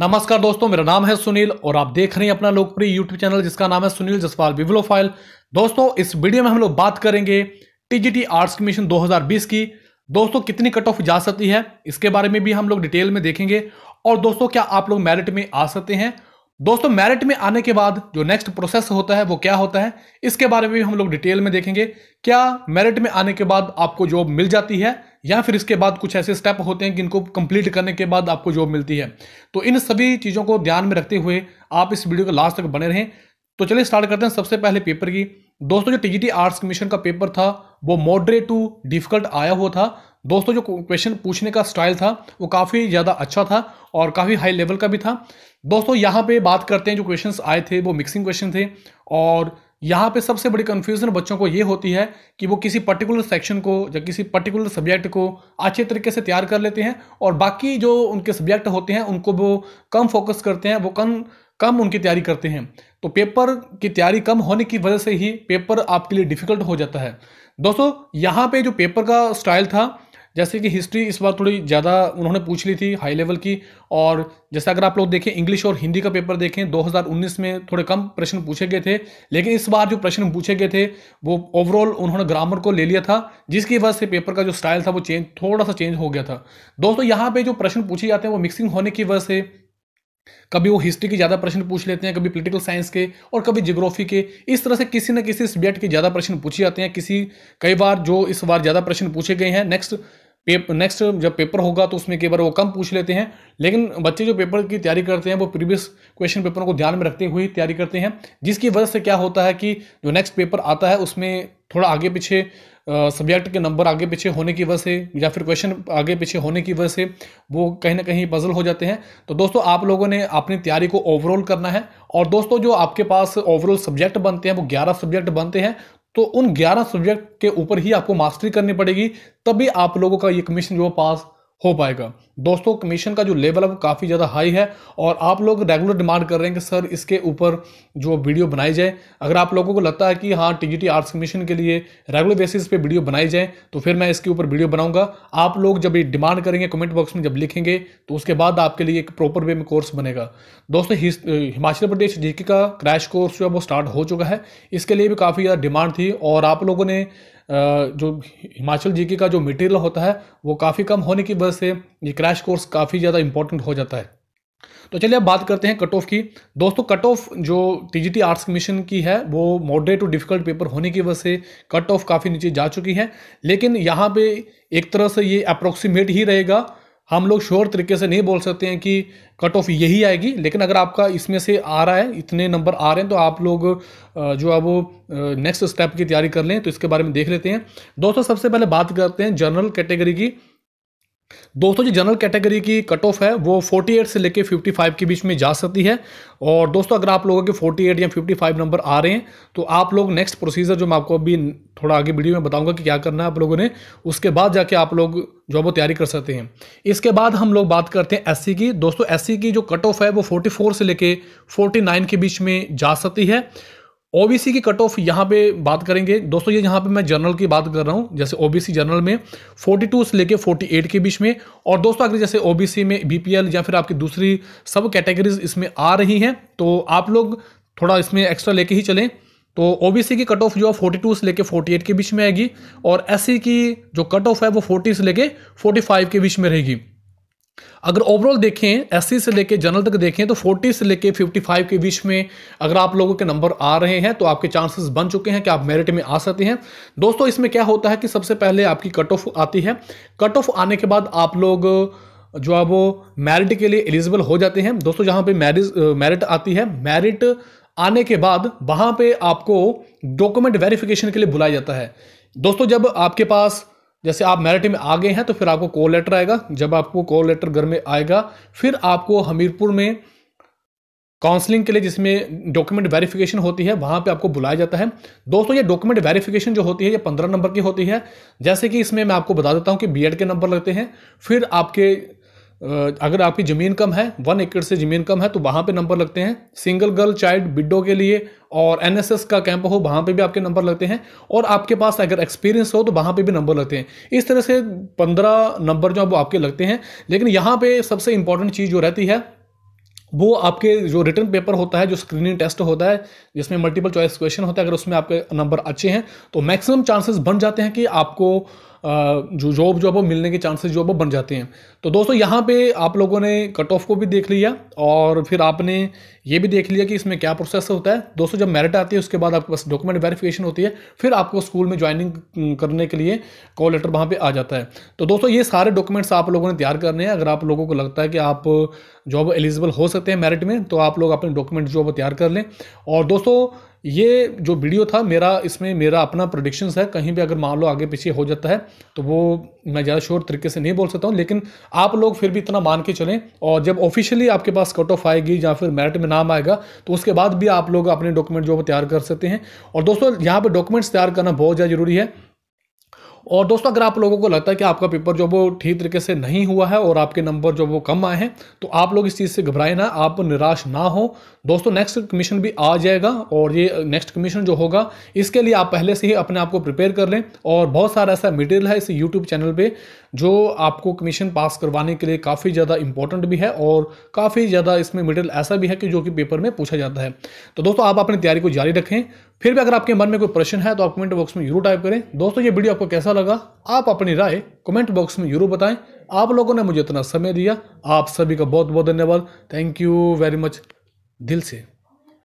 नमस्कार दोस्तों मेरा नाम है सुनील और आप देख रहे हैं अपना लोकप्रिय यूट्यूब चैनल जिसका नाम है सुनील जसपाल विवलो फाइल दोस्तों इस वीडियो में हम लोग बात करेंगे टीजीटी आर्ट्स कमीशन 2020 की दोस्तों कितनी कट ऑफ जा सकती है इसके बारे में भी हम लोग डिटेल में देखेंगे और दोस्तों क्या आप लोग मेरिट में आ सकते हैं दोस्तों मेरिट में आने के बाद जो नेक्स्ट प्रोसेस होता है वो क्या होता है इसके बारे में भी हम लोग डिटेल में देखेंगे क्या मेरिट में आने के बाद आपको जॉब मिल जाती है या फिर इसके बाद कुछ ऐसे स्टेप होते हैं जिनको कंप्लीट करने के बाद आपको जॉब मिलती है तो इन सभी चीज़ों को ध्यान में रखते हुए आप इस वीडियो को लास्ट तक बने रहें तो चलिए स्टार्ट करते हैं सबसे पहले पेपर की दोस्तों जो टीजीटी आर्ट्स कमीशन का पेपर था वो मॉडरेट टू डिफिकल्ट आया हुआ था दोस्तों जो क्वेश्चन पूछने का स्टाइल था वो काफ़ी ज़्यादा अच्छा था और काफ़ी हाई लेवल का भी था दोस्तों यहाँ पे बात करते हैं जो क्वेश्चंस आए थे वो मिक्सिंग क्वेश्चन थे और यहाँ पे सबसे बड़ी कन्फ्यूज़न बच्चों को ये होती है कि वो किसी पर्टिकुलर सेक्शन को या किसी पर्टिकुलर सब्जेक्ट को अच्छे तरीके से तैयार कर लेते हैं और बाकी जो उनके सब्जेक्ट होते हैं उनको वो कम फोकस करते हैं वो कम कम उनकी तैयारी करते हैं तो पेपर की तैयारी कम होने की वजह से ही पेपर आपके लिए डिफ़िकल्ट हो जाता है दोस्तों यहाँ पे जो पेपर का स्टाइल था जैसे कि हिस्ट्री इस बार थोड़ी ज़्यादा उन्होंने पूछ ली थी हाई लेवल की और जैसे अगर आप लोग देखें इंग्लिश और हिंदी का पेपर देखें 2019 में थोड़े कम प्रश्न पूछे गए थे लेकिन इस बार जो प्रश्न पूछे गए थे वो ओवरऑल उन्होंने ग्रामर को ले लिया था जिसकी वजह से पेपर का जो स्टाइल था वो चेंज थोड़ा सा चेंज हो गया था दोस्तों यहाँ पर जो प्रश्न पूछे जाते हैं वो मिक्सिंग होने की वजह से कभी वो हिस्ट्री के ज़्यादा प्रश्न पूछ लेते हैं कभी पॉलिटिकल साइंस के और कभी जियोग्राफी के इस तरह से किसी न किसी सब्जेक्ट के ज़्यादा प्रश्न पूछे जाते हैं किसी कई बार जो इस बार ज़्यादा प्रश्न पूछे गए हैं नेक्स्ट पेपर नेक्स्ट जब पेपर होगा तो उसमें कई बार वो कम पूछ लेते हैं लेकिन बच्चे जो पेपर की तैयारी करते हैं वो प्रीवियस क्वेश्चन पेपरों को ध्यान में रखते हुए तैयारी करते हैं जिसकी वजह से क्या होता है कि जो नेक्स्ट पेपर आता है उसमें थोड़ा आगे पीछे सब्जेक्ट के नंबर आगे पीछे होने की वजह से या फिर क्वेश्चन आगे पीछे होने की वजह से वो कहीं ना कहीं पजल हो जाते हैं तो दोस्तों आप लोगों ने अपनी तैयारी को ओवरऑल करना है और दोस्तों जो आपके पास ओवरऑल सब्जेक्ट बनते हैं वो ग्यारह सब्जेक्ट बनते हैं तो उन ग्यारह सब्जेक्ट के ऊपर ही आपको मास्टरी करनी पड़ेगी तभी आप लोगों का ये कमीशन जो पास हो पाएगा दोस्तों कमीशन का जो लेवल है वो काफ़ी ज़्यादा हाई है और आप लोग रेगुलर डिमांड कर रहे हैं कि सर इसके ऊपर जो वीडियो बनाई जाए अगर आप लोगों को लगता है कि हाँ टी जी आर्ट्स कमीशन के लिए रेगुलर बेसिस पे वीडियो बनाई जाए तो फिर मैं इसके ऊपर वीडियो बनाऊंगा आप लोग जब ये डिमांड करेंगे कमेंट बॉक्स में जब लिखेंगे तो उसके बाद आपके लिए एक प्रॉपर वे में कोर्स बनेगा दोस्तों हिमाचल प्रदेश जी का क्रैश कोर्स जो है वो स्टार्ट हो चुका है इसके लिए भी काफ़ी ज़्यादा डिमांड थी और आप लोगों ने जो हिमाचल जी का जो मटेरियल होता है वो काफ़ी कम होने की वजह से ये क्रैश कोर्स काफ़ी ज़्यादा इंपॉर्टेंट हो जाता है तो चलिए अब बात करते हैं कट ऑफ की दोस्तों कट ऑफ जो टी आर्ट्स कमीशन की है वो मॉडरेट टू डिफिकल्ट पेपर होने की वजह से कट ऑफ काफ़ी नीचे जा चुकी है लेकिन यहाँ पे एक तरह से ये अप्रोक्सीमेट ही रहेगा हम लोग श्योर तरीके से नहीं बोल सकते हैं कि कट ऑफ यही आएगी लेकिन अगर आपका इसमें से आ रहा है इतने नंबर आ रहे हैं तो आप लोग जो अब नेक्स्ट स्टेप की तैयारी कर लें तो इसके बारे में देख लेते हैं दोस्तों सबसे पहले बात करते हैं जनरल कैटेगरी की दोस्तों जो जनरल कैटेगरी की कट ऑफ है वो 48 से लेके 55 के बीच में जा सकती है और दोस्तों अगर आप लोगों के 48 या 55 नंबर आ रहे हैं तो आप लोग नेक्स्ट प्रोसीजर जो मैं आपको अभी थोड़ा आगे वीडियो में बताऊंगा कि क्या करना है आप लोगों ने उसके बाद जाके आप लोग जो है वो तैयारी कर सकते हैं इसके बाद हम लोग बात करते हैं एस की दोस्तों एस की जो कट ऑफ है वो फोर्टी से लेके फोर्टी के बीच में जा सकती है ओबीसी की कट ऑफ यहाँ पे बात करेंगे दोस्तों ये यहाँ पे मैं जनरल की बात कर रहा हूँ जैसे ओबीसी जनरल में 42 से लेके 48 के बीच में और दोस्तों अगर जैसे ओबीसी में बीपीएल या फिर आपकी दूसरी सब कैटेगरीज इसमें आ रही हैं तो आप लोग थोड़ा इसमें एक्स्ट्रा लेके ही चलें तो ओबीसी की कट ऑफ जो है फोर्टी से लेके फोर्टी के बीच में आएगी और एस e की जो कट ऑफ है वो फोर्टी से लेके फोर्टी के बीच में रहेगी अगर ओवरऑल देखें एस से लेके जनरल तक देखें तो 40 से लेके 55 के बीच में अगर आप लोगों के नंबर आ रहे हैं तो आपके चांसेस बन चुके हैं कि आप मेरिट में आ सकते हैं दोस्तों इसमें क्या होता है कि सबसे पहले आपकी कट ऑफ आती है कट ऑफ आने के बाद आप लोग जो है वो मेरिट के लिए एलिजिबल हो जाते हैं दोस्तों जहाँ पर मैरिज मेरिट आती है मेरिट आने के बाद वहाँ पर आपको डॉक्यूमेंट वेरीफिकेशन के लिए बुलाया जाता है दोस्तों जब आपके पास जैसे आप मेरिट में आ गए हैं तो फिर आपको कॉल लेटर आएगा जब आपको कॉल लेटर घर में आएगा फिर आपको हमीरपुर में काउंसलिंग के लिए जिसमें डॉक्यूमेंट वेरिफिकेशन होती है वहाँ पे आपको बुलाया जाता है दोस्तों ये डॉक्यूमेंट वेरिफिकेशन जो होती है ये पंद्रह नंबर की होती है जैसे कि इसमें मैं आपको बता देता हूँ कि बीएड के नंबर लगते हैं फिर आपके अगर आपकी ज़मीन कम है वन एकड़ से ज़मीन कम है तो वहाँ पे नंबर लगते हैं सिंगल गर्ल चाइल्ड बिडो के लिए और एनएसएस का कैंप हो वहाँ पे भी आपके नंबर लगते हैं और आपके पास अगर एक्सपीरियंस हो तो वहाँ पे भी नंबर लगते हैं इस तरह से पंद्रह नंबर जो है वो आपके लगते हैं लेकिन यहाँ पर सबसे इंपॉर्टेंट चीज़ जो रहती है वो आपके जो रिटर्न पेपर होता है जो स्क्रीनिंग टेस्ट होता है जिसमें मल्टीपल चॉइस क्वेश्चन होता है अगर उसमें आपके नंबर अच्छे हैं तो मैक्सिमम चांसेस बन जाते हैं कि आपको जो जॉब जो है वो मिलने के चांसेस जो है वो बन जाते हैं तो दोस्तों यहाँ पे आप लोगों ने कट ऑफ को भी देख लिया और फिर आपने ये भी देख लिया कि इसमें क्या प्रोसेस होता है दोस्तों जब मेरिट आती है उसके बाद आपके पास डॉक्यूमेंट वेरिफिकेशन होती है फिर आपको स्कूल में ज्वाइनिंग करने के लिए कॉल लेटर वहाँ पर आ जाता है तो दोस्तों ये सारे डॉक्यूमेंट्स आप लोगों ने तैयार करने हैं अगर आप लोगों को लगता है कि आप जॉब एलिजिबल हो सकते हैं मेरिट में तो आप लोग अपने डॉक्यूमेंट जो तैयार कर लें और दोस्तों ये जो वीडियो था मेरा इसमें मेरा अपना प्रोडिक्शंस है कहीं भी अगर मान लो आगे पीछे हो जाता है तो वो मैं ज़्यादा शोर तरीके से नहीं बोल सकता हूँ लेकिन आप लोग फिर भी इतना मान के चलें और जब ऑफिशियली आपके पास कट ऑफ आएगी या फिर मेरिट में नाम आएगा तो उसके बाद भी आप लोग अपने डॉक्यूमेंट जो तैयार कर सकते हैं और दोस्तों यहाँ पर डॉक्यूमेंट्स तैयार करना बहुत ज़्यादा ज़रूरी है और दोस्तों अगर आप लोगों को लगता है कि आपका पेपर जो वो ठीक तरीके से नहीं हुआ है और आपके नंबर जो वो कम आए हैं तो आप लोग इस चीज़ से घबराए ना आप निराश ना हो दोस्तों नेक्स्ट कमीशन भी आ जाएगा और ये नेक्स्ट कमीशन जो होगा इसके लिए आप पहले से ही अपने आप को प्रिपेयर कर लें और बहुत सारा ऐसा मटेरियल है इस यूट्यूब चैनल पर जो आपको कमीशन पास करवाने के लिए काफ़ी ज़्यादा इंपॉर्टेंट भी है और काफ़ी ज़्यादा इसमें मटेरियल ऐसा भी है कि जो कि पेपर में पूछा जाता है तो दोस्तों आप अपनी तैयारी को जारी रखें फिर भी अगर आपके मन में कोई प्रश्न है तो आप कमेंट बॉक्स में जरूर टाइप करें दोस्तों ये वीडियो आपको कैसा कैसा लगा आप अपनी राय कमेंट बॉक्स में जरूर बताएं आप लोगों ने मुझे इतना समय दिया आप सभी का बहुत बहुत धन्यवाद थैंक यू वेरी मच दिल से